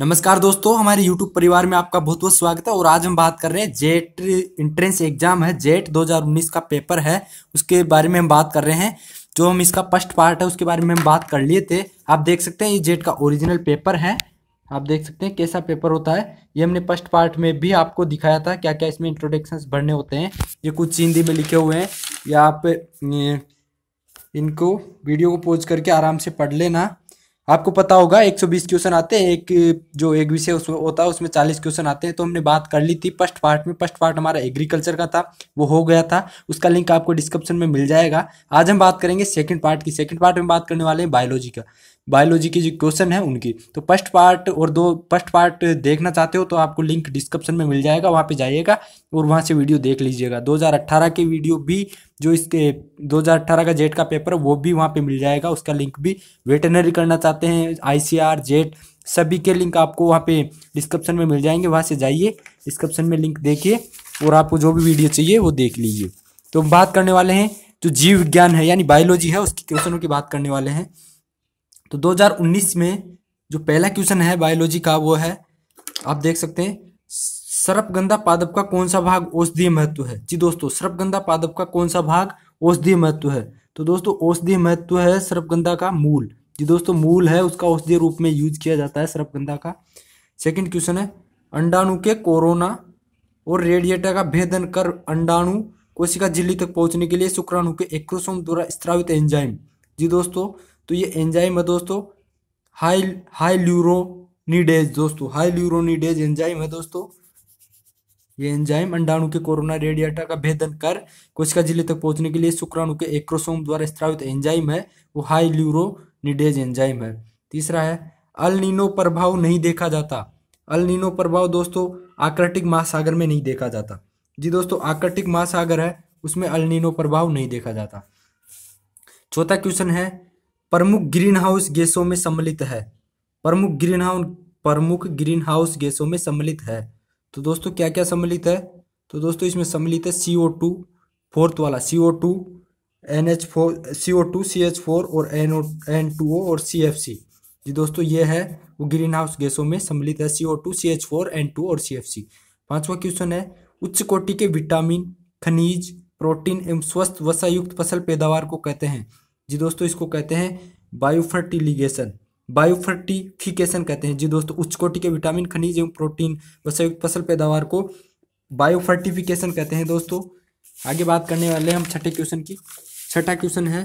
नमस्कार दोस्तों हमारे YouTube परिवार में आपका बहुत बहुत स्वागत है और आज हम बात कर रहे हैं जेट इंट्रेंस एग्जाम है जेट 2019 का पेपर है उसके बारे में हम बात कर रहे हैं जो हम इसका फर्स्ट पार्ट है उसके बारे में हम बात कर लिए थे आप देख सकते हैं ये जेट का ओरिजिनल पेपर है आप देख सकते हैं कैसा पेपर होता है ये हमने फर्स्ट पार्ट में भी आपको दिखाया था क्या क्या इसमें इंट्रोडक्शन भरने होते हैं ये कुछ हिंदी में लिखे हुए हैं या आप इनको वीडियो को पोज करके आराम से पढ़ लेना आपको पता होगा 120 क्वेश्चन आते हैं एक जो एक विषय उसमें होता है उसमें 40 क्वेश्चन आते हैं तो हमने बात कर ली थी फर्स्ट पार्ट में फर्स्ट पार्ट हमारा एग्रीकल्चर का था वो हो गया था उसका लिंक आपको डिस्क्रिप्शन में मिल जाएगा आज हम बात करेंगे सेकंड पार्ट की सेकंड पार्ट में बात करने वाले हैं बायोलॉजी का बायोलॉजी के जो क्वेश्चन है उनकी तो फर्स्ट पार्ट और दो फर्स्ट पार्ट देखना चाहते हो तो आपको लिंक डिस्क्रिप्शन में मिल जाएगा वहाँ पे जाइएगा और वहाँ से वीडियो देख लीजिएगा 2018 के वीडियो भी जो इसके 2018 का जेट का पेपर वो भी वहाँ पे मिल जाएगा उसका लिंक भी वेटनरी करना चाहते हैं आई जेट सभी के लिंक आपको वहाँ पे डिस्क्रिप्शन में मिल जाएंगे वहाँ से जाइए डिस्क्रिप्शन में लिंक देखिए और आपको जो भी वीडियो चाहिए वो देख लीजिए तो हम बात करने वाले हैं जो जीव विज्ञान है यानी बायोलॉजी है उसकी क्वेश्चनों की बात करने वाले हैं तो 2019 में जो पहला क्वेश्चन है बायोलॉजी का वो है आप देख सकते हैं सर्पगंधा पादप का कौन सा भाग औषधीय महत्व है जी दोस्तों सर्पगंधा पादप का कौन सा भाग औषधीय महत्व है तो दोस्तों औषधीय महत्व है सर्पगंधा का मूल जी दोस्तों मूल है उसका औषधीय रूप में यूज किया जाता है सर्पगंधा का सेकेंड क्वेश्चन है अंडाणु के कोरोना और रेडिएटर का भेदन कर अंडाणु कोशिका झिल्ली तक पहुंचने के लिए शुक्राणु के एक्रोसोम द्वारा स्त्रावित एंजाइम जी दोस्तों तो ये एंजाइम है दोस्तों हाई हाई ल्यूरोनिडेज दोस्तों हाई ल्यूरोनिडेज एंजाइम है दोस्तों ये एंजाइम अंडाणु के कोरोना रेडिएटर का भेदन कर कोशिका जिले तक पहुंचने के लिए शुक्राणु के एक्रोसोम द्वारा स्त्रावित एंजाइम है वो हाई ल्यूरोनिडेज एंजाइम है तीसरा है अलनिनो प्रभाव नहीं देखा जाता अलनिनो प्रभाव दोस्तों आकृतिक महासागर में नहीं देखा जाता जी दोस्तों आकृतिक महासागर है उसमें अलनिनो प्रभाव नहीं देखा जाता चौथा क्वेश्चन है प्रमुख ग्रीन हाउस गैसों में सम्मिलित है प्रमुख ग्रीन हाउस प्रमुख ग्रीन हाउस गैसों में सम्मिलित है तो दोस्तों क्या क्या सम्मिलित है तो दोस्तों इसमें सम्मिलित है सी ओ टू फोर्थ वाला C O two N H four C O two C H four और N O N two O और सी एफ सी जी दोस्तों ये है वो ग्रीन हाउस गैसों में सम्मिलित है C O two C H four N two और सी एफ सी पाँचवा क्वेश्चन है उच्च कोटि के विटामिन खनिज प्रोटीन एवं स्वस्थ वसायुक्त फसल पैदावार को कहते हैं जी दोस्तों इसको कहते हैं बायोफर्टिलिगेशन बायोफर्टिफिकेशन कहते हैं जी दोस्तों उच्च कोटि के विटामिन खनिज एवं प्रोटीन व संयुक्त फसल पैदावार को बायोफर्टिफिकेशन कहते हैं दोस्तों आगे बात करने वाले हम छठे क्वेश्चन की छठा क्वेश्चन है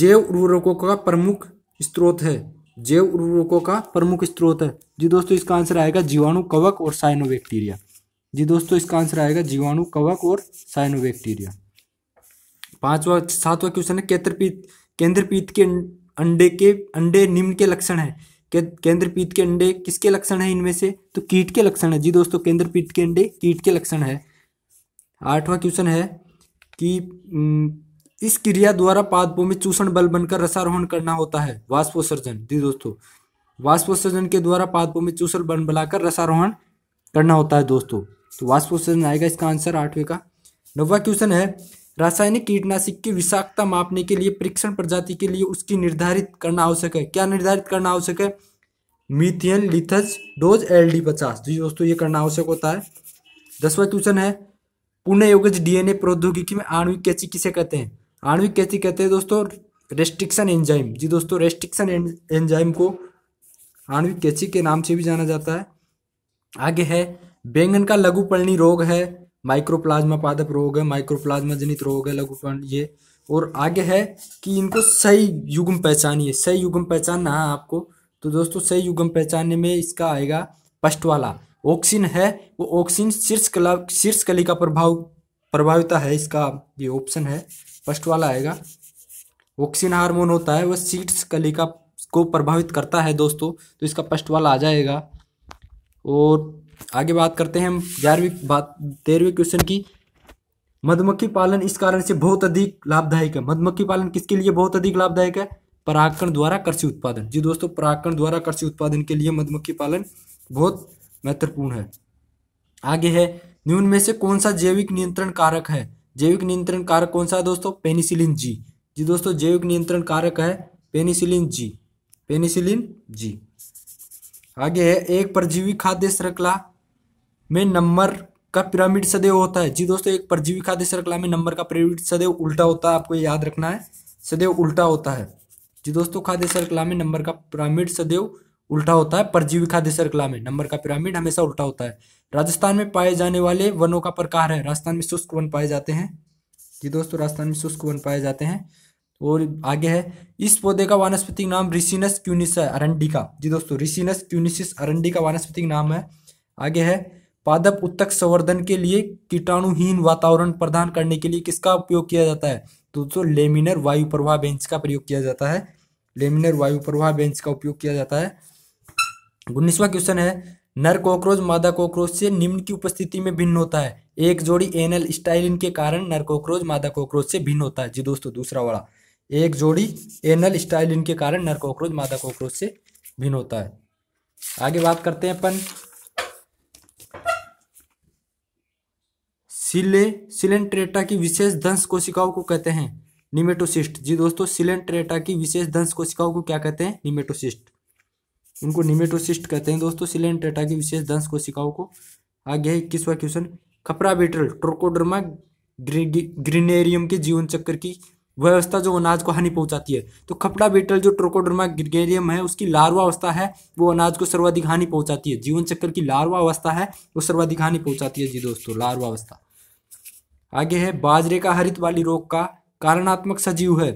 जैव उर्वरकों का प्रमुख स्त्रोत है जैव उर्वरकों का प्रमुख स्त्रोत है जी दोस्तों इसका आंसर आएगा जीवाणु कवक और साइनोबैक्टीरिया जी दोस्तों इसका आंसर आएगा जीवाणु कवक और साइनोबैक्टीरिया पांचवा सातवां क्वेश्चन है केंद्रपीत केंद्रपीत के अंडे के अंडे निम्न के लक्षण है के, केंद्रपीत के अंडे किसके लक्षण है इनमें से तो कीट के लक्षण है जी दोस्तों केंद्रपीत के अंडे कीट के लक्षण है आठवां क्वेश्चन है कि इस क्रिया द्वारा पादपों में चूषण बल बनकर रसारोहण करना होता है वाष्पोत्सर्जन जी दोस्तों वाष्पोत्सर्जन के द्वारा पादपों में चूषण बल बनाकर रसारोहण करना होता है दोस्तों तो वाष्पोत्सर्जन आएगा इसका आंसर आठवें का नवा क्वेश्चन है रासायनिक कीटनाशक की विषाक्तता मापने के लिए परीक्षण प्रजाति के लिए उसकी निर्धारित करना आवश्यक है क्या निर्धारित करना आवश्यक है median lethal dose L D पचास जी दोस्तों ये करना आवश्यक होता है दसवा क्वेश्चन है पुण्य योगज डीएनए प्रौद्योगिकी में आणविक कैची किसे कहते हैं आणविक कैची कहते हैं दोस्तों रेस्ट्रिक्शन एंजाइम जी दोस्तों रेस्ट्रिक्शन एंजाइम को आणविक कैची के नाम से भी जाना जाता है आगे है बैंगन का लघु पलनी रोग है माइक्रोप्लाज्मा पादप रोग है माइक्रोप्लाज्मा जनित रोग है लघुकरण ये और आगे है कि इनको सही युग्म पहचानिए सही युग्म पहचानना है हाँ, आपको तो दोस्तों सही युग्म पहचानने में इसका आएगा पष्ट वाला ऑक्सीन है वो ऑक्सीन शीर्ष कला शीर्ष कली का प्रभाव प्रभाविता है इसका ये ऑप्शन है फर्स्ट वाला आएगा ऑक्सीन हार्मोन होता है वह शीर्ष कली का को प्रभावित करता है दोस्तों तो इसका फर्स्ट वाला आ जाएगा और आगे बात करते हैं हम ग्यारहवीं बात तेरहवीं क्वेश्चन की मधुमक्खी पालन इस कारण से बहुत अधिक लाभदायक है मधुमक्खी पालन किसके लिए बहुत अधिक लाभदायक है परागकण द्वारा कृषि उत्पादन जी दोस्तों परागकण द्वारा कृषि उत्पादन के लिए मधुमक्खी पालन बहुत महत्वपूर्ण है आगे है न्यून में से कौन सा जैविक नियंत्रण कारक है जैविक नियंत्रण कारक कौन सा है दोस्तों पेनिसिलिन जी जी दोस्तों जैविक नियंत्रण कारक है पेनिसिलिन जी पेनिसिलिन जी आगे है एक परजीवी खाद्य श्रृंखला में नंबर का पिरामिड सदैव होता है जी दोस्तों एक परजीवी खाद्य श्रृंखला में नंबर का पिरामिड सदैव उल्टा होता है आपको याद रखना है सदैव उल्टा होता है जी दोस्तों खाद्य श्रृंखला में नंबर का पिरामिड सदैव उल्टा होता है परजीवी खाद्य श्रृंखला में नंबर का पिरामिड हमेशा उल्टा होता है राजस्थान में पाए जाने वाले वनों का प्रकार है राजस्थान में शुष्क वन पाए जाते हैं जी दोस्तों राजस्थान में शुष्क वन पाए जाते हैं और आगे है इस पौधे का वानस्पतिक नाम रिसिनस क्यूनिस अरंडिका जी दोस्तों रिसिनस क्यूनिसिस अरंडी का वानस्पतिक नाम है आगे है पादप उत्तक संवर्धन के लिए कीटाणुहीन वातावरण प्रदान करने के लिए किसका उपयोग किया जाता है तो दोस्तों लेमिनर वायु प्रवाह बेंच का प्रयोग किया जाता है लेमिनर वायु प्रवाह बेंच का उपयोग किया जाता है उन्नीसवा क्वेश्चन है नर कॉकरोच मादा कॉकरोच से निम्न की उपस्थिति में भिन्न होता है एक जोड़ी एनल स्टाइलिन के कारण नर कॉकरोच मादा कॉकरोच से भिन्न होता है जी दोस्तों दूसरा वाला एक जोड़ी एनल स्टाइलिन के कारण नर कॉकरोच मादा कॉकरोच से भिन्न होता है आगे बात करते हैं अपन सिले सिलेंट्रेटा की विशेष दंश कोशिकाओं को कहते हैं निमेटोसिस्ट जी दोस्तों सिलेंट्रेटा की विशेष दंश कोशिकाओं को क्या कहते हैं निमेटोसिस्ट उनको निमेटोसिस्ट कहते हैं दोस्तों सिलेंट्रेटा की विशेष दंश कोशिकाओं को आगे है इक्कीसवा क्वेश्चन खपरा बीटल ट्रोकोडर्मा ग्रिनेरियम के जीवन चक्र की व्यवस्था जो अनाज को हानि पहुंचाती है तो खपड़ा बीटल जो ट्रोकोडर्मा ग्रिगेरियम है उसकी लार्वा अवस्था है वो अनाज को सर्वाधिक हानि पहुंचाती है जीवन चक्र की लार्वा अवस्था है वो सर्वाधिक हानि पहुंचाती है जी दोस्तों लार्वा अवस्था आगे है बाजरे का हरित वाली रोग का कारणात्मक सजीव है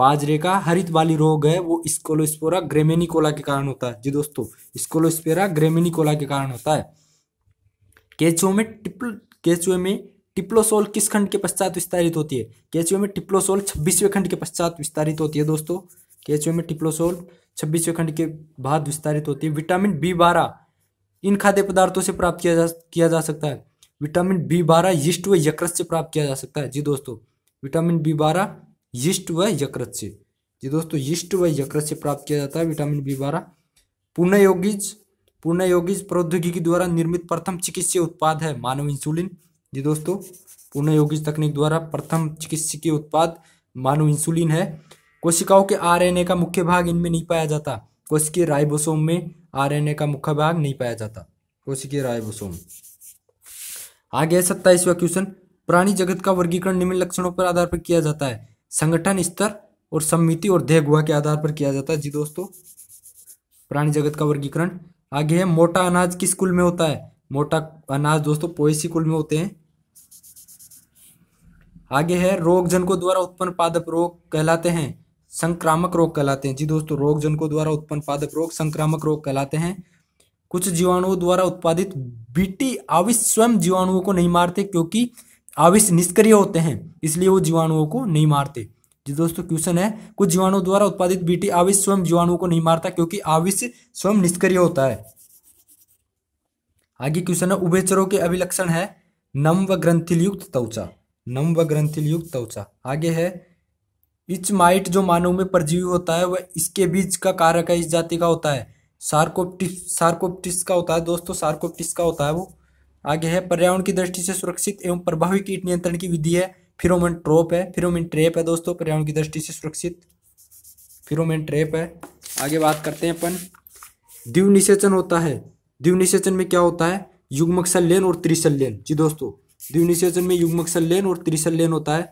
बाजरे का हरित वाली रोग है वो स्कोलोस्पोरा ग्रेमेनिकोला के कारण होता है जी दोस्तों स्कोलोस्पेरा ग्रेमेनिकोला के कारण होता है केचुए में ट्रिपल केचुए में टिप्लोसोल किस खंड के पश्चात विस्तारित होती है केचुए में टिप्लोसोल छब्बीसवें खंड के पश्चात विस्तारित होती है दोस्तों केचुए में टिप्लोसोल छब्बीसवें खंड के बाद विस्तारित होती है विटामिन बी बारह इन खाद्य पदार्थों से प्राप्त किया जा किया जा सकता है विटामिन बी बारह यिष्ट व यकृत से प्राप्त किया जा सकता है जी दोस्तों विटामिन बी बारह यिष्ट व यकृत से जी दोस्तों यिष्ट व यकृत से प्राप्त किया जाता है विटामिन बी बारह पूर्ण योगिज पूर्ण योगिज प्रौद्योगिकी द्वारा निर्मित प्रथम चिकित्सीय उत्पाद है मानव इंसुलिन जी दोस्तों पूर्ण योगी तकनीक द्वारा प्रथम चिकित्सकीय उत्पाद मानव इंसुलिन है कोशिकाओं के आरएनए का मुख्य भाग इनमें नहीं पाया जाता कोशिकीय राइबोसोम में आरएनए का मुख्य भाग नहीं पाया जाता कोशिकीय राइबोसोम आगे सत्ताईसवा क्वेश्चन प्राणी जगत का वर्गीकरण निम्न लक्षणों पर आधार पर किया जाता है संगठन स्तर और समिति और देह गुहा के आधार पर किया जाता है जी दोस्तों प्राणी जगत का वर्गीकरण आगे है मोटा अनाज किस कुल में होता है मोटा अनाज दोस्तों पोएसी कुल में होते हैं आगे है रोग को द्वारा उत्पन्न पादप रोग कहलाते हैं संक्रामक रोग कहलाते हैं जी दोस्तों रोग जनको द्वारा उत्पन्न पादप रोग संक्रामक रोग कहलाते हैं कुछ जीवाणुओं द्वारा उत्पादित बीटी आविष स्वयं जीवाणुओं को नहीं मारते क्योंकि आविष निष्क्रिय होते हैं इसलिए वो जीवाणुओं को नहीं मारते जी दोस्तों क्वेश्चन है कुछ जीवाणुओं द्वारा उत्पादित बीटी आविष स्वयं जीवाणुओं को नहीं मारता क्योंकि आविष स्वयं निष्क्रिय होता है आगे क्वेश्चन है उभेचरों के अभिलक्षण है नम व ग्रंथिलयुक्त त्वचा नम व ग्रंथिल युक्त त्वचा आगे है इच माइट जो मानव में परजीवी होता है वह इसके बीज का कारक है इस जाति का होता है सार्कोप्टिस सार्कोप्टिस का होता है दोस्तों सार्कोप्टिस का होता है वो आगे है पर्यावरण की दृष्टि से सुरक्षित एवं प्रभावी कीट नियंत्रण की विधि है फिरोमन ट्रोप है फिरोमिन ट्रेप है दोस्तों पर्यावरण की दृष्टि से सुरक्षित फिरोमिन ट्रेप है आगे बात करते हैं अपन निषेचन होता है निषेचन में क्या होता है युग्मक संलेन और त्रिसंलेन जी दोस्तों द्विनिषेचन में युग्मक संलेन और त्रिसल्यन होता है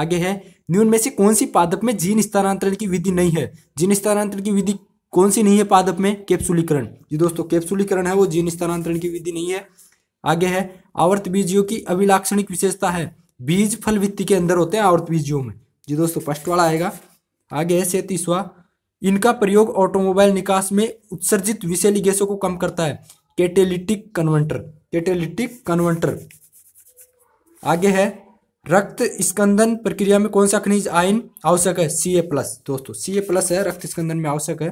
आगे है न्यून में से कौन सी पादप में जीन स्थानांतरण की विधि नहीं है जीन स्थानांतरण की विधि कौन सी नहीं है पादप में कैप्सुलीकरण जी दोस्तों कैप्सुलीकरण है वो जीन स्थानांतरण की विधि नहीं है आगे है आवर्त बीजियों की अभिलाक्षणिक विशेषता है बीज फल भित्ति के अंदर होते हैं आवर्त बीजियों में जी दोस्तों फर्स्ट वाला आएगा आगे है सैतीसवा इनका प्रयोग ऑटोमोबाइल निकास में उत्सर्जित विशेली गैसों को कम करता है कैटेलिटिक कन्वर्टर कैटेलिटिक कन्वर्टर आगे है रक्त स्कंदन प्रक्रिया में कौन सा खनिज आयन आवश्यक है सी ए प्लस दोस्तों सी ए प्लस है रक्त स्कंदन में आवश्यक है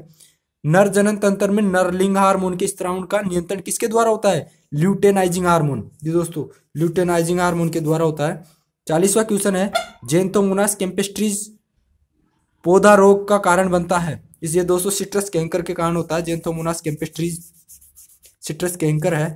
नर जनन तंत्र में नर लिंग हार्मोन के स्त्रावण का नियंत्रण किसके द्वारा होता है ल्यूटेनाइजिंग हार्मोन जी दोस्तों ल्यूटेनाइजिंग हार्मोन के द्वारा होता है चालीसवा क्वेश्चन है जेंतोमोनास केम्पेस्ट्रीज पौधा रोग का कारण बनता है इसलिए दोस्तों सिट्रस कैंकर के कारण होता है जेंथोमोनास केम्पेस्ट्रीज सिट्रस कैंकर है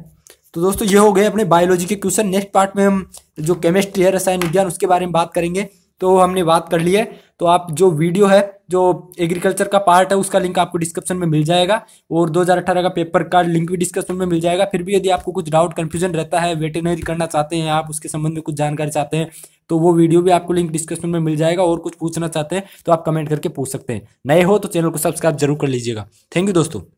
तो दोस्तों ये हो गए अपने बायोलॉजी के क्वेश्चन नेक्स्ट पार्ट में हम जो केमिस्ट्री है रसायन विज्ञान उसके बारे में बात करेंगे तो हमने बात कर ली है तो आप जो वीडियो है जो एग्रीकल्चर का पार्ट है उसका लिंक आपको डिस्क्रिप्शन में मिल जाएगा और 2018 का पेपर का लिंक भी डिस्क्रिप्शन में मिल जाएगा फिर भी यदि आपको कुछ डाउट कन्फ्यूजन रहता है वेटेनरी करना चाहते हैं आप उसके संबंध में कुछ जानकारी चाहते हैं तो वो वीडियो भी आपको लिंक डिस्क्रिप्शन में मिल जाएगा और कुछ पूछना चाहते हैं तो आप कमेंट करके पूछ सकते हैं नए हो तो चैनल को सब्सक्राइब जरूर कर लीजिएगा थैंक यू दोस्तों